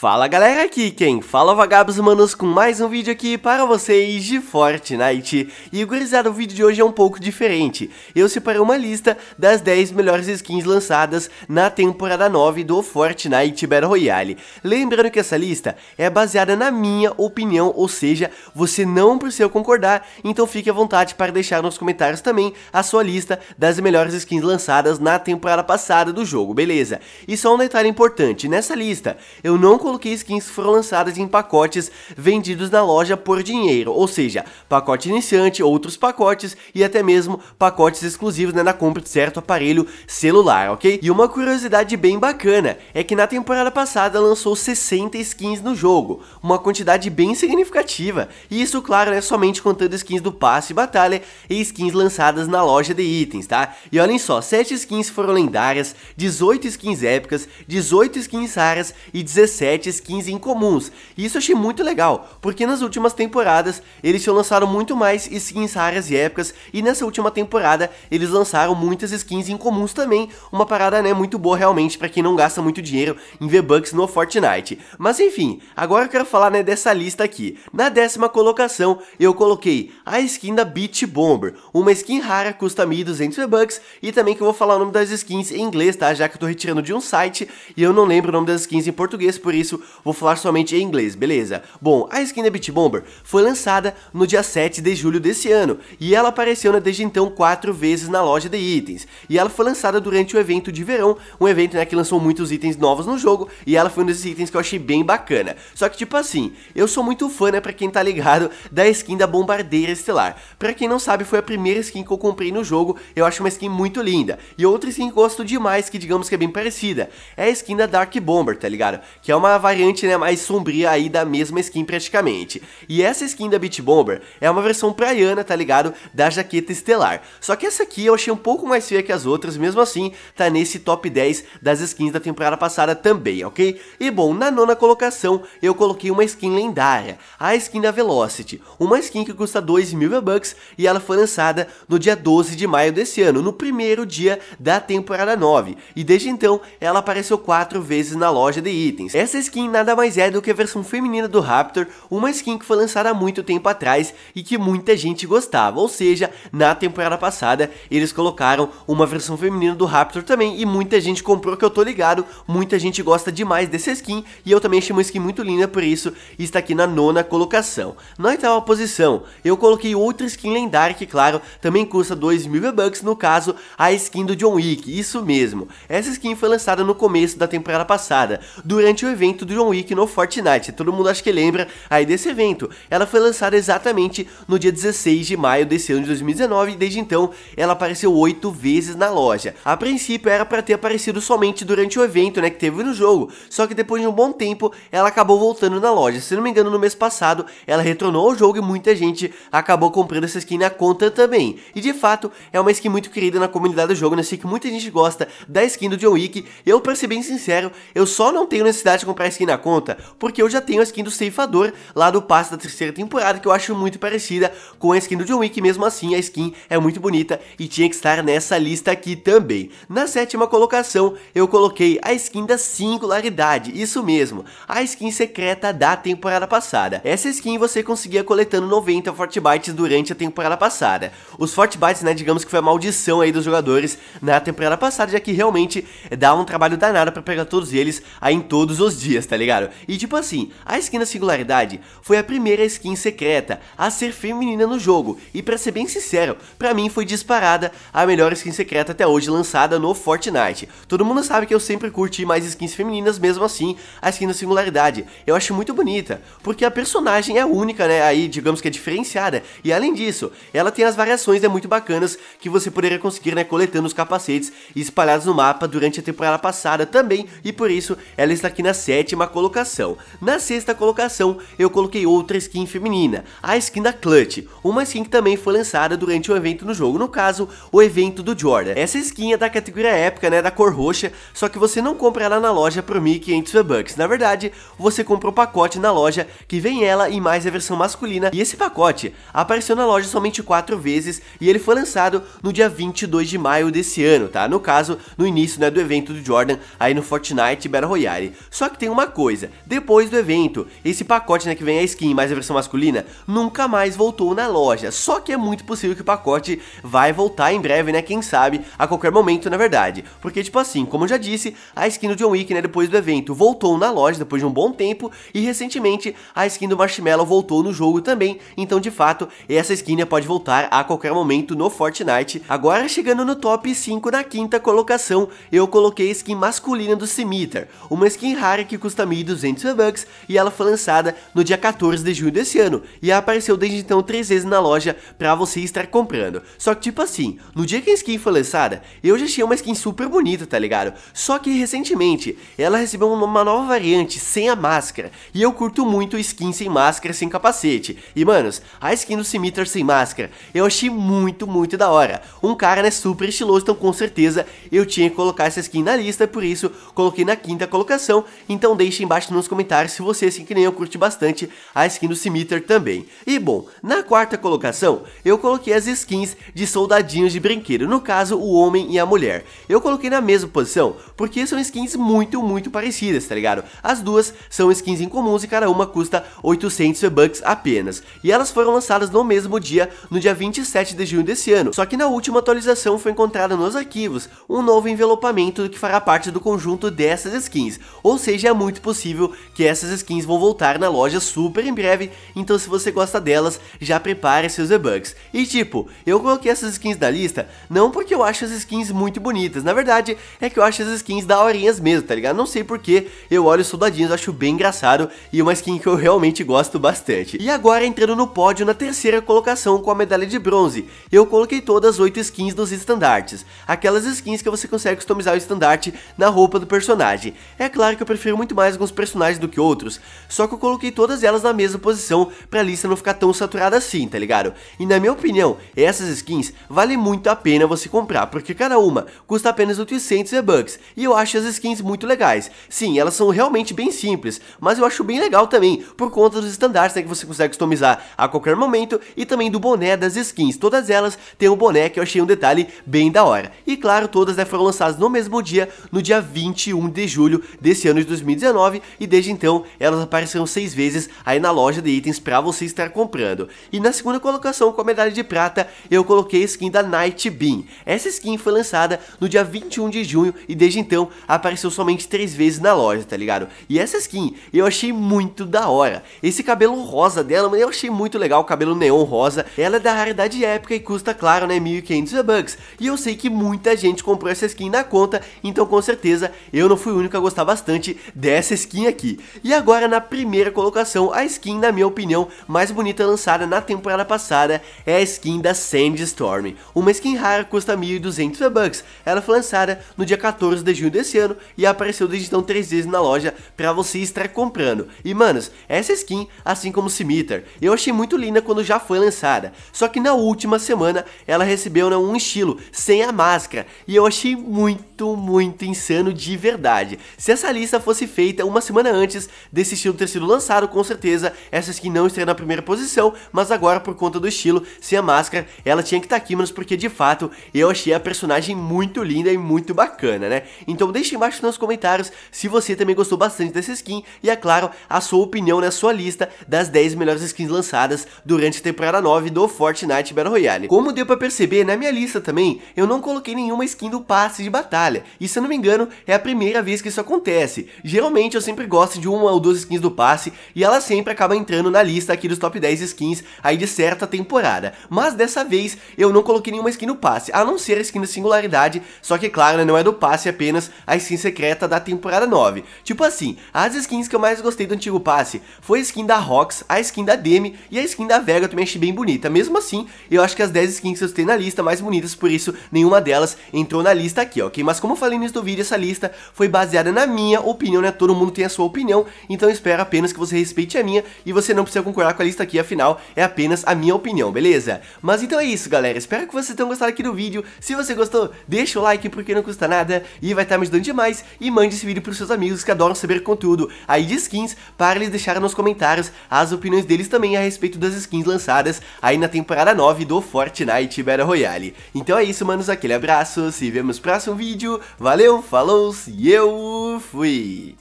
Fala galera aqui quem fala é vagabos manos com mais um vídeo aqui para vocês de Fortnite E gurizada, o vídeo de hoje é um pouco diferente Eu separei uma lista das 10 melhores skins lançadas na temporada 9 do Fortnite Battle Royale Lembrando que essa lista é baseada na minha opinião, ou seja, você não precisa concordar Então fique à vontade para deixar nos comentários também a sua lista das melhores skins lançadas na temporada passada do jogo, beleza? E só um detalhe importante, nessa lista eu não skins que skins foram lançadas em pacotes vendidos na loja por dinheiro, ou seja, pacote iniciante, outros pacotes e até mesmo pacotes exclusivos né, na compra de certo aparelho celular, ok? E uma curiosidade bem bacana é que na temporada passada lançou 60 skins no jogo, uma quantidade bem significativa, e isso claro é né, somente contando skins do passe e batalha e skins lançadas na loja de itens, tá? E olhem só, 7 skins foram lendárias, 18 skins épicas, 18 skins raras e 17 7 skins incomuns. E isso eu achei muito legal, porque nas últimas temporadas eles tinham lançado muito mais skins raras e épicas, e nessa última temporada eles lançaram muitas skins incomuns também, uma parada né, muito boa realmente para quem não gasta muito dinheiro em V-Bucks no Fortnite. Mas enfim, agora eu quero falar né, dessa lista aqui. Na décima colocação eu coloquei a skin da Beach Bomber, uma skin rara custa 1.200 V-Bucks, e também que eu vou falar o nome das skins em inglês, tá? Já que eu tô retirando de um site e eu não lembro o nome das skins em português, por isso isso, vou falar somente em inglês, beleza? Bom, a skin da Beach Bomber foi lançada no dia 7 de julho desse ano, e ela apareceu né, desde então quatro vezes na loja de itens, e ela foi lançada durante o evento de verão, um evento né, que lançou muitos itens novos no jogo, e ela foi um desses itens que eu achei bem bacana. Só que tipo assim, eu sou muito fã, né, pra quem tá ligado, da skin da Bombardeira Estelar. Pra quem não sabe, foi a primeira skin que eu comprei no jogo, eu acho uma skin muito linda. E outra skin que gosto demais, que digamos que é bem parecida, é a skin da Dark Bomber, tá ligado? Que é uma variante né, mais sombria aí da mesma skin praticamente. E essa skin da Beach Bomber é uma versão praiana, tá ligado? Da jaqueta estelar. Só que essa aqui eu achei um pouco mais feia que as outras, mesmo assim tá nesse top 10 das skins da temporada passada também, ok? E bom, na nona colocação eu coloquei uma skin lendária, a skin da Velocity, uma skin que custa 2 mil bucks e ela foi lançada no dia 12 de maio desse ano, no primeiro dia da temporada 9. E desde então ela apareceu quatro vezes na loja de itens. Essa skin skin nada mais é do que a versão feminina do Raptor, uma skin que foi lançada há muito tempo atrás e que muita gente gostava, ou seja, na temporada passada eles colocaram uma versão feminina do Raptor também e muita gente comprou que eu tô ligado, muita gente gosta demais dessa skin e eu também achei uma skin muito linda, por isso está aqui na nona colocação. Na oitava posição, eu coloquei outra skin lendária que, claro, também custa 2 mil bucks no caso, a skin do John Wick, isso mesmo. Essa skin foi lançada no começo da temporada passada, durante o evento evento do John Wick no Fortnite. Todo mundo acho que lembra aí desse evento. Ela foi lançada exatamente no dia 16 de maio desse ano de 2019 e desde então ela apareceu oito vezes na loja. A princípio era para ter aparecido somente durante o evento, né, que teve no jogo. Só que depois de um bom tempo ela acabou voltando na loja. Se não me engano, no mês passado ela retornou ao jogo e muita gente acabou comprando essa skin na conta também. E de fato é uma skin muito querida na comunidade do jogo, né? Sei que muita gente gosta da skin do John Wick. Eu, para ser bem sincero, eu só não tenho necessidade de comprar comprar a skin na conta, porque eu já tenho a skin do ceifador lá do passe da terceira temporada, que eu acho muito parecida com a skin do John Wick, mesmo assim a skin é muito bonita e tinha que estar nessa lista aqui também. Na sétima colocação, eu coloquei a skin da singularidade, isso mesmo, a skin secreta da temporada passada. Essa skin você conseguia coletando 90 Fortbytes durante a temporada passada. Os Fortbytes, né, digamos que foi a maldição aí dos jogadores na temporada passada, já que realmente dá um trabalho danado para pegar todos eles aí em todos os dias dias, tá ligado? E tipo assim, a skin da singularidade foi a primeira skin secreta a ser feminina no jogo, e pra ser bem sincero, pra mim foi disparada a melhor skin secreta até hoje lançada no Fortnite. Todo mundo sabe que eu sempre curti mais skins femininas, mesmo assim, a skin da singularidade eu acho muito bonita, porque a personagem é única, né, aí digamos que é diferenciada, e além disso, ela tem as variações né, muito bacanas que você poderia conseguir, né, coletando os capacetes espalhados no mapa durante a temporada passada também, e por isso ela está aqui na série sétima colocação. Na sexta colocação, eu coloquei outra skin feminina, a skin da Clutch, uma skin que também foi lançada durante o um evento no jogo, no caso, o evento do Jordan. Essa skin é da categoria épica, né, da cor roxa, só que você não compra ela na loja por 1.500 V-Bucks. Na verdade, você compra o um pacote na loja que vem ela e mais a versão masculina, e esse pacote apareceu na loja somente 4 vezes e ele foi lançado no dia 22 de maio desse ano, tá? No caso, no início, né, do evento do Jordan, aí no Fortnite Battle Royale. Só que tem uma coisa, depois do evento, esse pacote né, que vem a skin mais a versão masculina, nunca mais voltou na loja, só que é muito possível que o pacote vai voltar em breve, né, quem sabe, a qualquer momento na verdade, porque tipo assim, como eu já disse, a skin do John Wick, né, depois do evento, voltou na loja depois de um bom tempo, e recentemente a skin do Marshmallow voltou no jogo também, então de fato, essa skin né, pode voltar a qualquer momento no Fortnite, agora chegando no top 5 na quinta colocação, eu coloquei a skin masculina do Scimitar, uma skin rara que custa 1.200 V-Bucks e ela foi lançada no dia 14 de junho desse ano e apareceu desde então três vezes na loja pra você estar comprando. Só que tipo assim, no dia que a skin foi lançada, eu já tinha uma skin super bonita, tá ligado? Só que recentemente, ela recebeu uma nova variante sem a máscara e eu curto muito skin sem máscara, sem capacete. E manos, a skin do Scimitar sem máscara eu achei muito, muito da hora. Um cara né super estiloso, então com certeza eu tinha que colocar essa skin na lista, por isso coloquei na quinta colocação, então então deixe embaixo nos comentários se você, assim que nem eu, curte bastante a skin do Scimitar também. E bom, na quarta colocação, eu coloquei as skins de soldadinhos de brinquedo, no caso, o homem e a mulher. Eu coloquei na mesma posição, porque são skins muito, muito parecidas, tá ligado? As duas são skins incomuns e cada uma custa 800 V-Bucks apenas. E elas foram lançadas no mesmo dia, no dia 27 de junho desse ano. Só que na última atualização foi encontrada nos arquivos um novo envelopamento que fará parte do conjunto dessas skins, ou seja, é muito possível que essas skins vão voltar na loja super em breve, então se você gosta delas, já prepare seus debugs. E tipo, eu coloquei essas skins da lista, não porque eu acho as skins muito bonitas, na verdade é que eu acho as skins daorinhas mesmo, tá ligado? Não sei porque eu olho os soldadinhos, acho bem engraçado e é uma skin que eu realmente gosto bastante. E agora entrando no pódio na terceira colocação com a medalha de bronze, eu coloquei todas as 8 skins dos estandartes, aquelas skins que você consegue customizar o estandarte na roupa do personagem. É claro que eu prefiro muito mais alguns personagens do que outros, só que eu coloquei todas elas na mesma posição pra lista não ficar tão saturada assim, tá ligado? E na minha opinião, essas skins vale muito a pena você comprar, porque cada uma custa apenas 800 V-Bucks, e eu acho as skins muito legais. Sim, elas são realmente bem simples, mas eu acho bem legal também, por conta dos estandartes né, que você consegue customizar a qualquer momento, e também do boné das skins, todas elas têm um boné que eu achei um detalhe bem da hora. E claro, todas né, foram lançadas no mesmo dia, no dia 21 de julho desse ano de 2020. 2019 e desde então elas apareceram seis vezes aí na loja de itens para você estar comprando. E na segunda colocação com a medalha de prata eu coloquei a skin da Night Beam. Essa skin foi lançada no dia 21 de junho e desde então apareceu somente três vezes na loja, tá ligado? E essa skin eu achei muito da hora. Esse cabelo rosa dela, mano, eu achei muito legal, o cabelo neon rosa. Ela é da raridade épica e custa, claro, né, 1500 bucks. E eu sei que muita gente comprou essa skin na conta, então com certeza eu não fui o único a gostar bastante dessa skin aqui. E agora na primeira colocação, a skin, na minha opinião, mais bonita lançada na temporada passada é a skin da Sandstorm. Uma skin rara custa 1.200 V-Bucks. Ela foi lançada no dia 14 de junho desse ano e apareceu desde então 3 vezes na loja pra você estar comprando. E manos, essa skin, assim como o Scimitar, eu achei muito linda quando já foi lançada. Só que na última semana ela recebeu né, um estilo sem a máscara e eu achei muito, muito insano de verdade. Se essa lista fosse feita uma semana antes desse estilo ter sido lançado, com certeza essa skin não estaria na primeira posição, mas agora por conta do estilo, sem a máscara, ela tinha que estar tá aqui, mas porque de fato eu achei a personagem muito linda e muito bacana, né? Então deixe embaixo nos comentários se você também gostou bastante dessa skin e, é claro, a sua opinião na né? sua lista das 10 melhores skins lançadas durante a temporada 9 do Fortnite Battle Royale. Como deu pra perceber, na minha lista também, eu não coloquei nenhuma skin do passe de batalha, e se eu não me engano, é a primeira vez que isso acontece geralmente eu sempre gosto de uma ou duas skins do passe e ela sempre acaba entrando na lista aqui dos top 10 skins aí de certa temporada. Mas dessa vez eu não coloquei nenhuma skin no passe, a não ser a skin da singularidade, só que claro, né, não é do passe é apenas a skin secreta da temporada 9. Tipo assim, as skins que eu mais gostei do antigo passe foi a skin da Rox, a skin da Demi e a skin da Vega eu também achei bem bonita. Mesmo assim, eu acho que as 10 skins que eu tenho na lista mais bonitas, por isso nenhuma delas entrou na lista aqui, ok? Mas como eu falei no início do vídeo, essa lista foi baseada na minha opinião, né? né? Todo mundo tem a sua opinião, então espero apenas que você respeite a minha e você não precisa concordar com a lista aqui, afinal é apenas a minha opinião, beleza? Mas então é isso, galera. Espero que vocês tenham gostado aqui do vídeo. Se você gostou, deixa o like porque não custa nada e vai estar tá me ajudando demais. E mande esse vídeo para os seus amigos que adoram saber conteúdo aí de skins para eles deixarem nos comentários as opiniões deles também a respeito das skins lançadas aí na temporada 9 do Fortnite Battle Royale. Então é isso, manos. Aquele abraço. Se vemos no próximo vídeo. Valeu, falou e eu fui!